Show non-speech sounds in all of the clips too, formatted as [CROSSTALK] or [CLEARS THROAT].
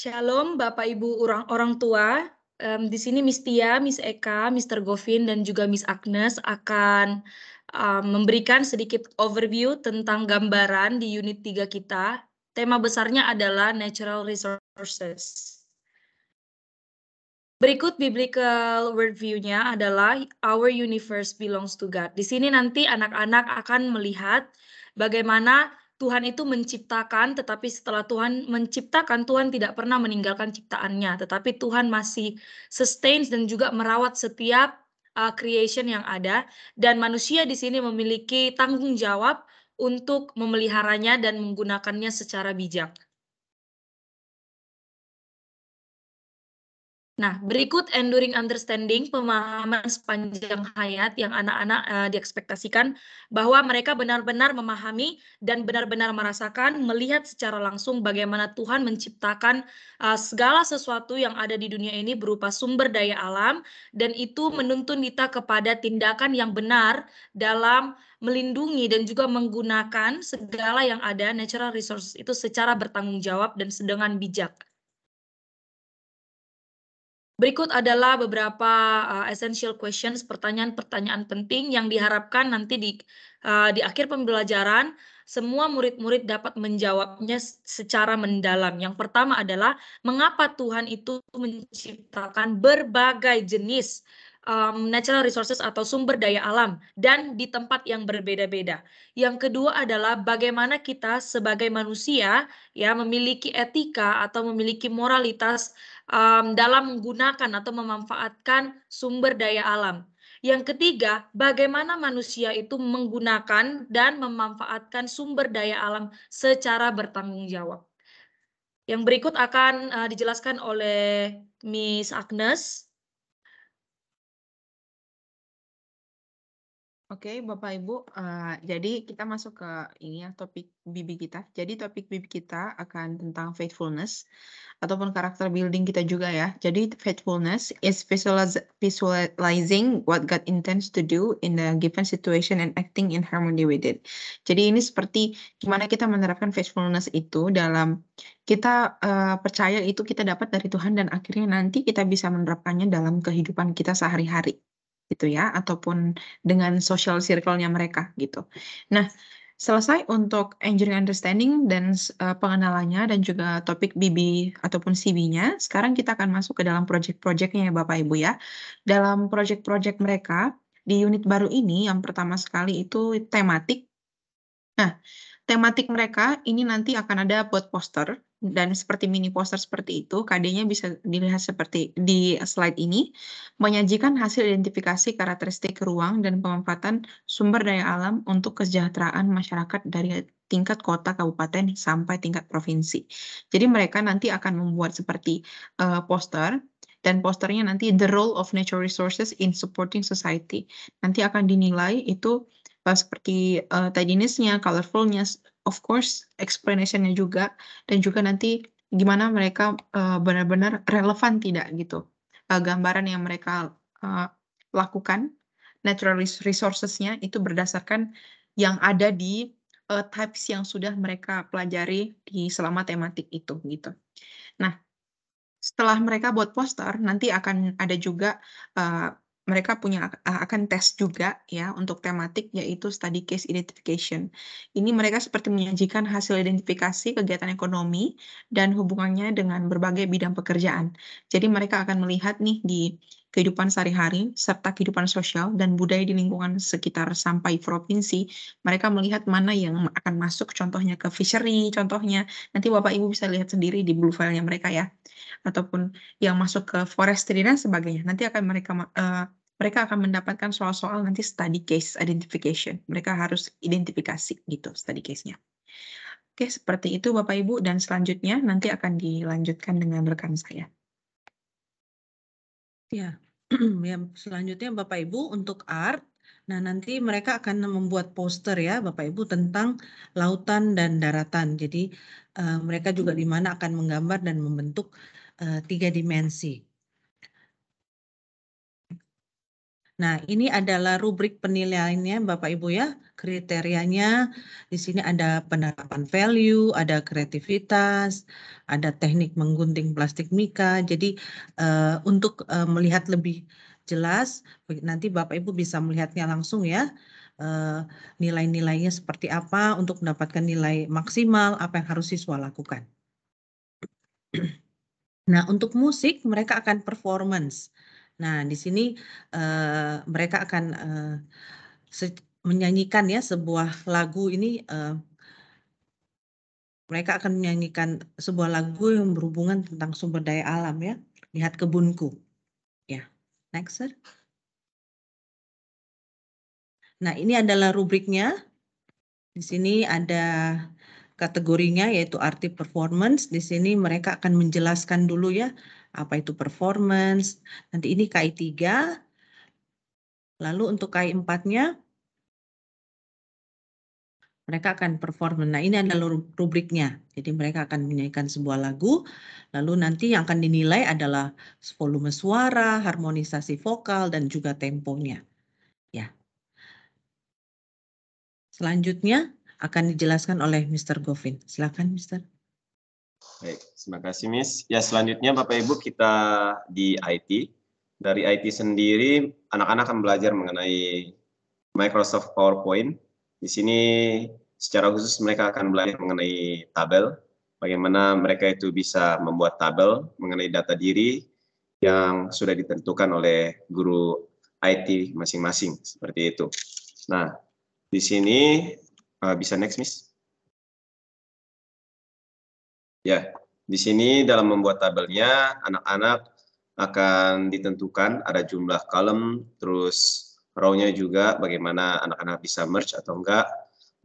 Shalom Bapak Ibu orang orang tua. Um, di sini Miss Tia, Miss Eka, Mr. Govin dan juga Miss Agnes akan um, memberikan sedikit overview tentang gambaran di unit 3 kita. Tema besarnya adalah natural resources. Berikut biblical worldview-nya adalah our universe belongs to God. Di sini nanti anak-anak akan melihat bagaimana Tuhan itu menciptakan, tetapi setelah Tuhan menciptakan, Tuhan tidak pernah meninggalkan ciptaannya, tetapi Tuhan masih sustains dan juga merawat setiap uh, creation yang ada. Dan manusia di sini memiliki tanggung jawab untuk memeliharanya dan menggunakannya secara bijak. Nah, berikut enduring understanding pemahaman sepanjang hayat yang anak-anak uh, diekspektasikan bahwa mereka benar-benar memahami dan benar-benar merasakan melihat secara langsung bagaimana Tuhan menciptakan uh, segala sesuatu yang ada di dunia ini berupa sumber daya alam dan itu menuntun kita kepada tindakan yang benar dalam melindungi dan juga menggunakan segala yang ada natural resources itu secara bertanggung jawab dan dengan bijak. Berikut adalah beberapa uh, essential questions, pertanyaan-pertanyaan penting yang diharapkan nanti di uh, di akhir pembelajaran semua murid-murid dapat menjawabnya secara mendalam. Yang pertama adalah mengapa Tuhan itu menciptakan berbagai jenis um, natural resources atau sumber daya alam dan di tempat yang berbeda-beda. Yang kedua adalah bagaimana kita sebagai manusia ya memiliki etika atau memiliki moralitas um, dalam menggunakan atau memanfaatkan sumber daya alam. Yang ketiga, bagaimana manusia itu menggunakan dan memanfaatkan sumber daya alam secara bertanggung jawab. Yang berikut akan uh, dijelaskan oleh Miss Agnes. Oke, Bapak Ibu, uh, jadi kita masuk ke ini ya topik bibi kita. Jadi topik bibi kita akan tentang faithfulness ataupun karakter building kita juga ya. Jadi faithfulness is visualizing what God intends to do in the given situation and acting in harmony with it. Jadi ini seperti gimana kita menerapkan faithfulness itu dalam kita uh, percaya itu kita dapat dari Tuhan dan akhirnya nanti kita bisa menerapkannya dalam kehidupan kita sehari-hari gitu ya ataupun dengan social circle-nya mereka gitu. Nah, selesai untuk engineering understanding dan uh, pengenalannya dan juga topik BB ataupun CB-nya. Sekarang kita akan masuk ke dalam project-projectnya ya Bapak Ibu ya. Dalam project-project mereka di unit baru ini yang pertama sekali itu tematik. Nah, tematik mereka ini nanti akan ada buat poster dan seperti mini poster seperti itu, KD-nya bisa dilihat seperti di slide ini, menyajikan hasil identifikasi karakteristik ruang dan pemanfaatan sumber daya alam untuk kesejahteraan masyarakat dari tingkat kota, kabupaten, sampai tingkat provinsi. Jadi mereka nanti akan membuat seperti uh, poster, dan posternya nanti The Role of Natural Resources in Supporting Society. Nanti akan dinilai itu pas eh, seperti uh, tidinessnya, colorfulnya, of course explanationnya juga dan juga nanti gimana mereka uh, benar-benar relevan tidak gitu uh, gambaran yang mereka uh, lakukan natural resourcesnya itu berdasarkan yang ada di uh, types yang sudah mereka pelajari di selama tematik itu gitu. Nah, setelah mereka buat poster nanti akan ada juga uh, mereka punya akan tes juga ya untuk tematik yaitu study case identification. Ini mereka seperti menyajikan hasil identifikasi kegiatan ekonomi dan hubungannya dengan berbagai bidang pekerjaan. Jadi mereka akan melihat nih di kehidupan sehari-hari serta kehidupan sosial dan budaya di lingkungan sekitar sampai provinsi. Mereka melihat mana yang akan masuk contohnya ke fishery contohnya. Nanti Bapak Ibu bisa lihat sendiri di blue file-nya mereka ya. Ataupun yang masuk ke forestry dan sebagainya. Nanti akan mereka uh, mereka akan mendapatkan soal-soal nanti study case identification. Mereka harus identifikasi gitu study case-nya. Oke, seperti itu Bapak Ibu dan selanjutnya nanti akan dilanjutkan dengan rekan saya. Ya, [CLEARS THROAT] ya selanjutnya Bapak Ibu untuk art Nah, nanti mereka akan membuat poster ya, Bapak Ibu, tentang lautan dan daratan. Jadi, uh, mereka juga di mana akan menggambar dan membentuk uh, tiga dimensi. Nah, ini adalah rubrik penilaiannya Bapak Ibu ya. Kriterianya di sini ada penerapan value, ada kreativitas, ada teknik menggunting plastik mika. Jadi uh, untuk uh, melihat lebih jelas nanti Bapak Ibu bisa melihatnya langsung ya. Eh, nilai-nilainya seperti apa untuk mendapatkan nilai maksimal apa yang harus siswa lakukan. [CLEARS THROAT] Nah, untuk musik mereka akan performance. Nah, di sini uh, mereka akan uh, menyanyikan ya sebuah lagu ini Uh, mereka akan menyanyikan sebuah lagu yang berhubungan tentang sumber daya alam ya. Lihat kebunku. Ya, next sir. Nah, ini adalah rubriknya. Di sini ada kategorinya yaitu arti performance. Di sini mereka akan menjelaskan dulu ya apa itu performance. Nanti ini KI 3. Lalu untuk KI 4-nya mereka akan perform. Nah, ini adalah rubriknya. Jadi mereka akan menyanyikan sebuah lagu, lalu nanti yang akan dinilai adalah volume suara, harmonisasi vokal dan juga temponya. Ya. Selanjutnya akan dijelaskan oleh Mr. Govin. Silakan, Mr. Baik, terima kasih, Miss. Ya, selanjutnya Bapak Ibu kita di IT. Dari IT sendiri, anak-anak akan belajar mengenai Microsoft PowerPoint. Di sini secara khusus mereka akan belajar mengenai tabel, bagaimana mereka itu bisa membuat tabel mengenai data diri yang sudah ditentukan oleh guru IT masing-masing seperti itu. Nah, di sini Uh, bisa next, Miss? Ya, di sini dalam membuat tabelnya, anak-anak akan ditentukan ada jumlah kolom, terus row juga bagaimana anak-anak bisa merge atau enggak.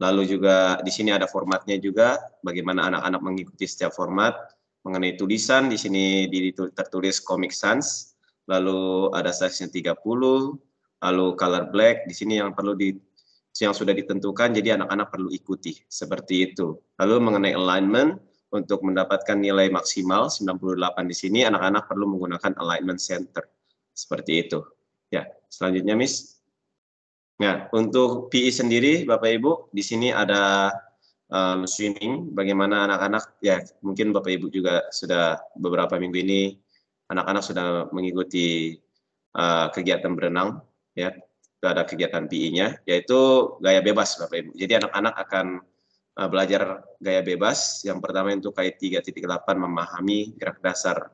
Lalu juga di sini ada formatnya juga, bagaimana anak-anak mengikuti setiap format. Mengenai tulisan, di sini tertulis Comic Sans, lalu ada size-nya 30, lalu color black, di sini yang perlu di, yang sudah ditentukan, jadi anak-anak perlu ikuti, seperti itu. Lalu mengenai alignment, untuk mendapatkan nilai maksimal 98 di sini, anak-anak perlu menggunakan alignment center, seperti itu. Ya, selanjutnya Miss. Nah, untuk PE sendiri, Bapak-Ibu, di sini ada um, eh, swimming, bagaimana anak-anak, ya mungkin Bapak-Ibu juga sudah beberapa minggu ini, anak-anak sudah mengikuti uh, kegiatan berenang, ya juga ada kegiatan PI-nya, yaitu gaya bebas Bapak Ibu. Jadi anak-anak akan eh, belajar gaya bebas. Yang pertama untuk titik 3.8 memahami gerak dasar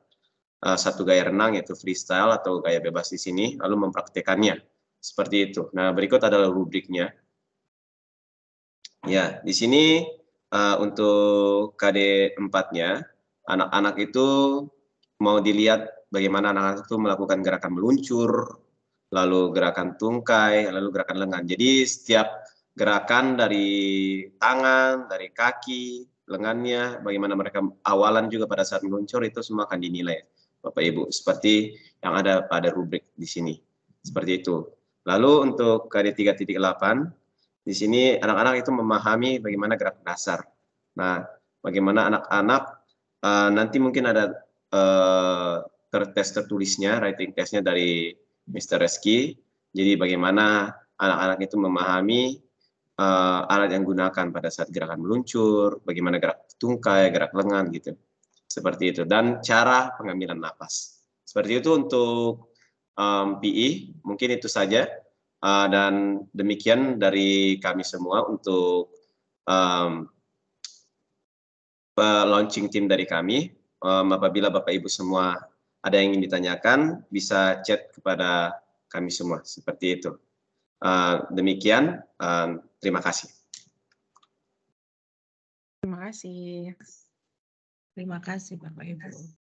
eh, satu gaya renang yaitu freestyle atau gaya bebas di sini, lalu mempraktekannya. Seperti itu. Nah, berikut adalah rubriknya. Ya, di sini eh, untuk KD 4-nya, anak-anak itu mau dilihat bagaimana anak-anak itu melakukan gerakan meluncur, lalu gerakan tungkai, lalu gerakan lengan. Jadi setiap gerakan dari tangan, dari kaki, lengannya, bagaimana mereka awalan juga pada saat meluncur itu semua akan dinilai, Bapak Ibu. Seperti yang ada pada rubrik di sini, seperti itu. Lalu untuk KD 3.8, di sini anak-anak itu memahami bagaimana gerak dasar. Nah, bagaimana anak-anak uh, nanti mungkin ada uh, eh, tertes tertulisnya, writing testnya dari Mr. Reski. Jadi bagaimana anak-anak itu memahami uh, alat yang gunakan pada saat gerakan meluncur, bagaimana gerak tungkai, gerak lengan gitu. Seperti itu dan cara pengambilan napas. Seperti itu untuk um, PI, e, mungkin itu saja. Uh, dan demikian dari kami semua untuk um, launching tim dari kami. Um, apabila Bapak Ibu semua ada yang ingin ditanyakan bisa chat kepada kami semua seperti itu. Uh, demikian, uh, terima kasih. Terima kasih. Terima kasih Bapak Ibu.